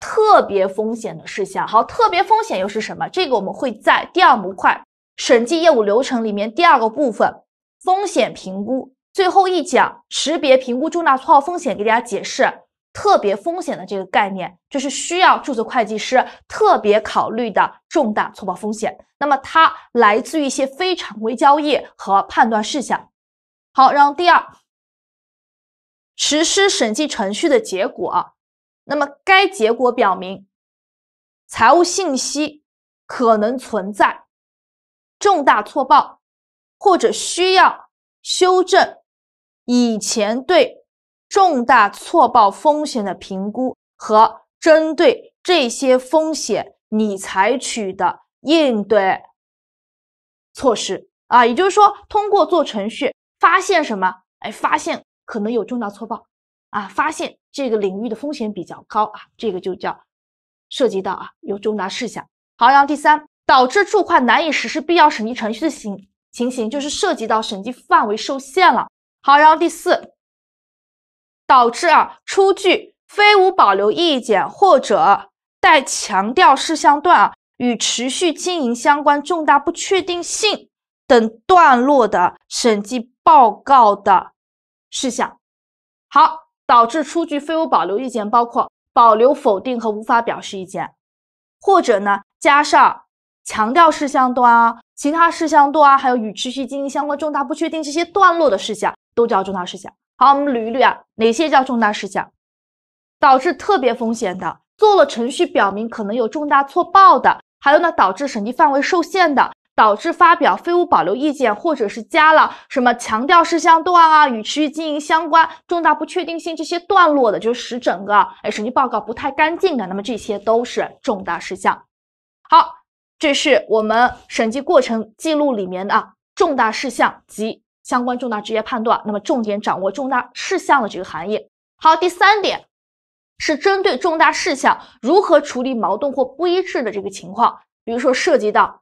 特别风险的事项，好，特别风险又是什么？这个我们会在第二模块审计业务流程里面第二个部分风险评估最后一讲识别评估重大错报风险，给大家解释特别风险的这个概念，就是需要注册会计师特别考虑的重大错报风险。那么它来自于一些非常规交易和判断事项。好，然后第二，实施审计程序的结果。那么，该结果表明，财务信息可能存在重大错报，或者需要修正以前对重大错报风险的评估和针对这些风险你采取的应对措施啊。也就是说，通过做程序发现什么？哎，发现可能有重大错报。啊，发现这个领域的风险比较高啊，这个就叫涉及到啊有重大事项。好，然后第三，导致注会难以实施必要审计程序的情情形，就是涉及到审计范围受限了。好，然后第四，导致啊出具非无保留意见或者带强调事项段啊与持续经营相关重大不确定性等段落的审计报告的事项。好。导致出具非物保留意见，包括保留、否定和无法表示意见，或者呢加上强调事项段啊、其他事项段啊，还有与持续经营相关重大不确定这些段落的事项，都叫重大事项。好，我们捋一捋啊，哪些叫重大事项？导致特别风险的，做了程序表明可能有重大错报的，还有呢导致审计范围受限的。导致发表非无保留意见，或者是加了什么强调事项段啊，与持续经营相关重大不确定性这些段落的，就使整个哎审计报告不太干净的。那么这些都是重大事项。好，这是我们审计过程记录里面的啊重大事项及相关重大职业判断。那么重点掌握重大事项的这个含义。好，第三点是针对重大事项如何处理矛盾或不一致的这个情况，比如说涉及到。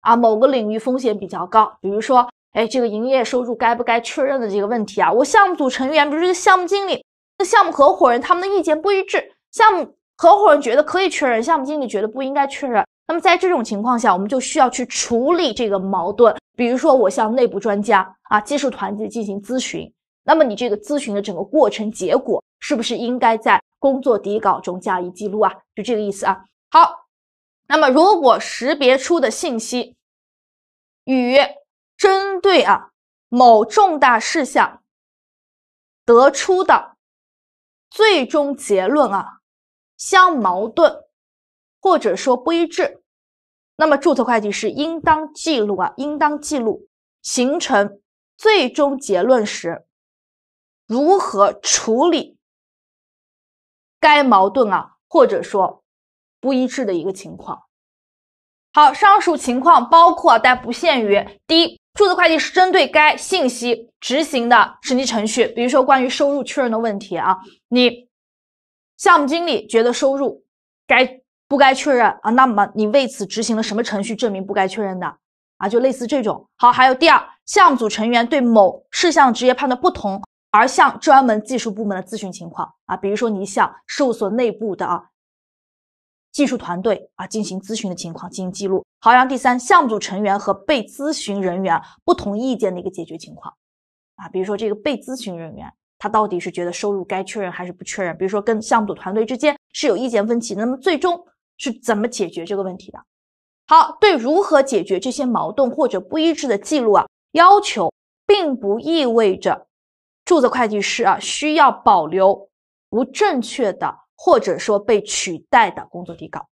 啊，某个领域风险比较高，比如说，哎，这个营业收入该不该确认的这个问题啊？我项目组成员，比如这个项目经理，那项目合伙人他们的意见不一致，项目合伙人觉得可以确认，项目经理觉得不应该确认。那么在这种情况下，我们就需要去处理这个矛盾。比如说，我向内部专家啊、技术团队进行咨询。那么你这个咨询的整个过程结果，是不是应该在工作底稿中加以记录啊？就这个意思啊。好。那么，如果识别出的信息与针对啊某重大事项得出的最终结论啊相矛盾，或者说不一致，那么注册会计师应当记录啊，应当记录形成最终结论时如何处理该矛盾啊，或者说。不一致的一个情况。好，上述情况包括但不限于：第一，注册会计师针对该信息执行的审计程序，比如说关于收入确认的问题啊，你项目经理觉得收入该不该确认啊？那么你为此执行了什么程序证明不该确认的啊？就类似这种。好，还有第二，项目组成员对某事项职业判断不同而向专门技术部门的咨询情况啊，比如说你向事务所内部的啊。技术团队啊，进行咨询的情况进行记录。好，然后第三，项目组成员和被咨询人员不同意见的一个解决情况，啊，比如说这个被咨询人员他到底是觉得收入该确认还是不确认？比如说跟项目组团队之间是有意见分歧，那么最终是怎么解决这个问题的？好，对如何解决这些矛盾或者不一致的记录啊，要求并不意味着注册会计师啊需要保留不正确的。或者说被取代的工作底稿。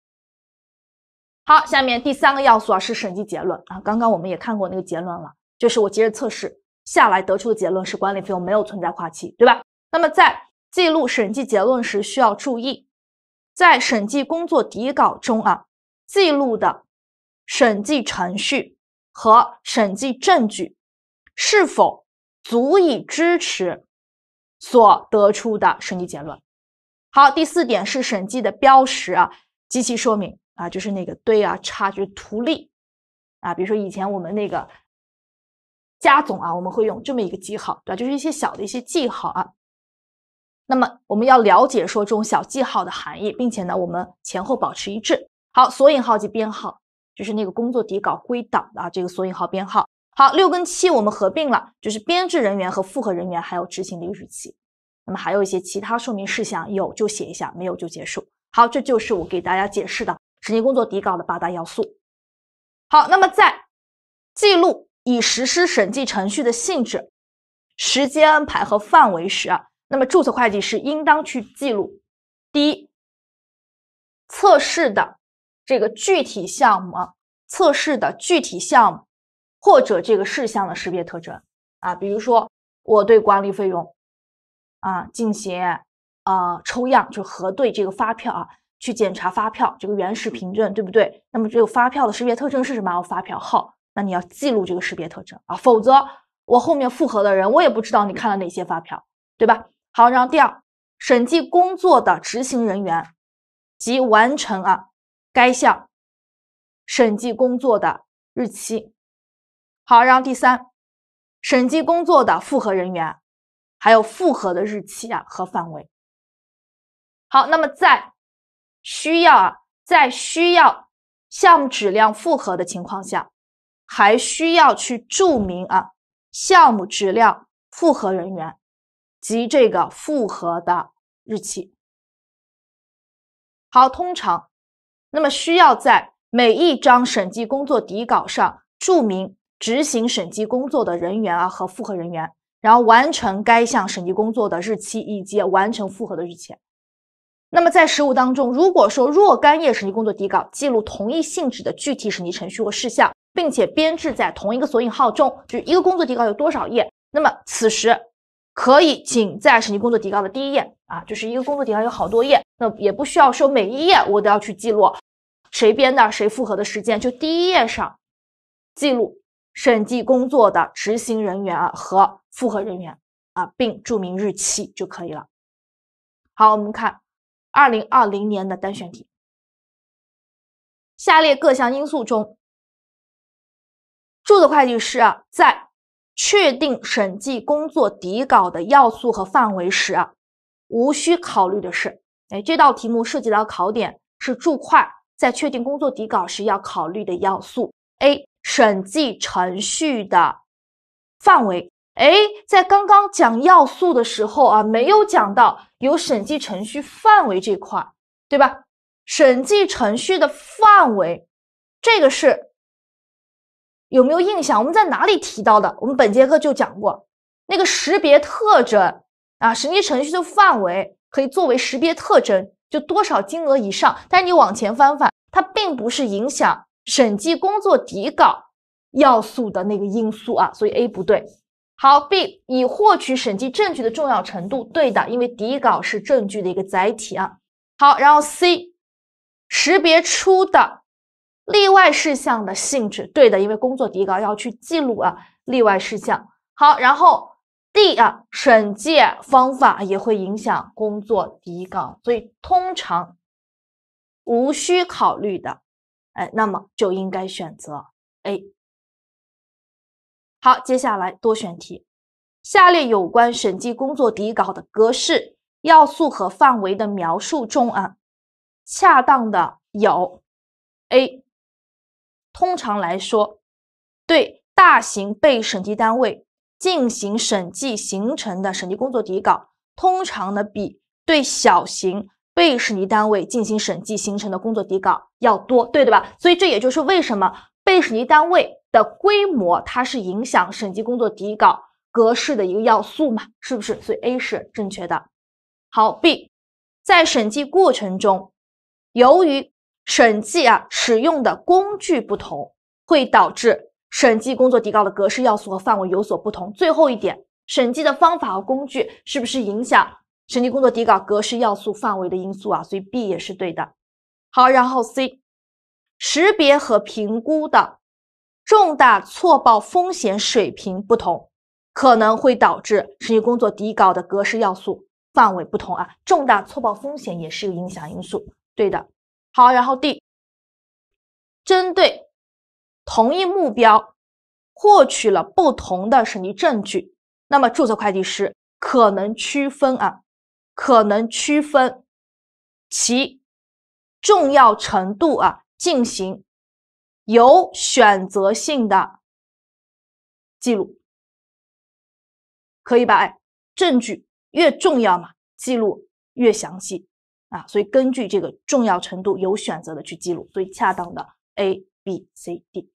好，下面第三个要素啊是审计结论啊。刚刚我们也看过那个结论了，就是我接着测试下来得出的结论是管理费用没有存在跨期，对吧？那么在记录审计结论时需要注意，在审计工作底稿中啊记录的审计程序和审计证据是否足以支持所得出的审计结论。好，第四点是审计的标识啊及其说明啊，就是那个对啊、差距图例啊，比如说以前我们那个加总啊，我们会用这么一个记号，对吧？就是一些小的一些记号啊。那么我们要了解说这种小记号的含义，并且呢，我们前后保持一致。好，索引号及编号就是那个工作底稿归档的啊，这个索引号编号。好，六跟七我们合并了，就是编制人员和复核人员还有执行的一个日期。那么还有一些其他说明事项，有就写一下，没有就结束。好，这就是我给大家解释的审计工作底稿的八大要素。好，那么在记录已实施审计程序的性质、时间安排和范围时啊，那么注册会计师应当去记录第一测试的这个具体项目，测试的具体项目或者这个事项的识别特征啊，比如说我对管理费用。啊，进行啊抽样，就核对这个发票啊，去检查发票这个原始凭证，对不对？那么这个发票的识别特征是什么？我发票号，那你要记录这个识别特征啊，否则我后面复核的人我也不知道你看了哪些发票，对吧？好，然后第二，审计工作的执行人员及完成啊该项审计工作的日期。好，然后第三，审计工作的复核人员。还有复核的日期啊和范围。好，那么在需要啊，在需要项目质量复核的情况下，还需要去注明啊项目质量复核人员及这个复核的日期。好，通常那么需要在每一张审计工作底稿上注明执行审计工作的人员啊和复核人员。然后完成该项审计工作的日期，以及完成复核的日期。那么在实务当中，如果说若干页审计工作底稿记录同一性质的具体审计程序或事项，并且编制在同一个索引号中，就一个工作底稿有多少页，那么此时可以仅在审计工作底稿的第一页啊，就是一个工作底稿有好多页，那也不需要说每一页我都要去记录谁编的、谁复核的时间，就第一页上记录。审计工作的执行人员啊和复核人员啊，并注明日期就可以了。好，我们看二零二零年的单选题。下列各项因素中，注册会计师啊在确定审计工作底稿的要素和范围时啊，无需考虑的是，哎，这道题目涉及到考点是注会在确定工作底稿时要考虑的要素 A。审计程序的范围，哎，在刚刚讲要素的时候啊，没有讲到有审计程序范围这块，对吧？审计程序的范围，这个是有没有印象？我们在哪里提到的？我们本节课就讲过那个识别特征啊，审计程序的范围可以作为识别特征，就多少金额以上，但是你往前翻翻，它并不是影响。审计工作底稿要素的那个因素啊，所以 A 不对。好，B 以获取审计证据的重要程度，对的，因为底稿是证据的一个载体啊。好，然后 C 识别出的例外事项的性质，对的，因为工作底稿要去记录啊例外事项。好，然后 D 啊，审计方法也会影响工作底稿，所以通常无需考虑的。哎，那么就应该选择 A。好，接下来多选题，下列有关审计工作底稿的格式、要素和范围的描述中啊，恰当的有 A。通常来说，对大型被审计单位进行审计形成的审计工作底稿，通常呢比对小型。被审计单位进行审计形成的工作底稿要多，对对吧？所以这也就是为什么被审计单位的规模它是影响审计工作底稿格式的一个要素嘛，是不是？所以 A 是正确的。好，B，在审计过程中，由于审计啊使用的工具不同，会导致审计工作底稿的格式要素和范围有所不同。最后一点，审计的方法和工具是不是影响？审计工作底稿格式要素范围的因素啊，所以 B 也是对的。好，然后 C，识别和评估的重大错报风险水平不同，可能会导致审计工作底稿的格式要素范围不同啊。重大错报风险也是个影响因素，对的。好，然后 D，针对同一目标，获取了不同的审计证据，那么注册会计师可能区分啊。可能区分其重要程度啊，进行有选择性的记录，可以吧？哎，证据越重要嘛，记录越详细啊，所以根据这个重要程度，有选择的去记录，所以恰当的 A、B、C、D。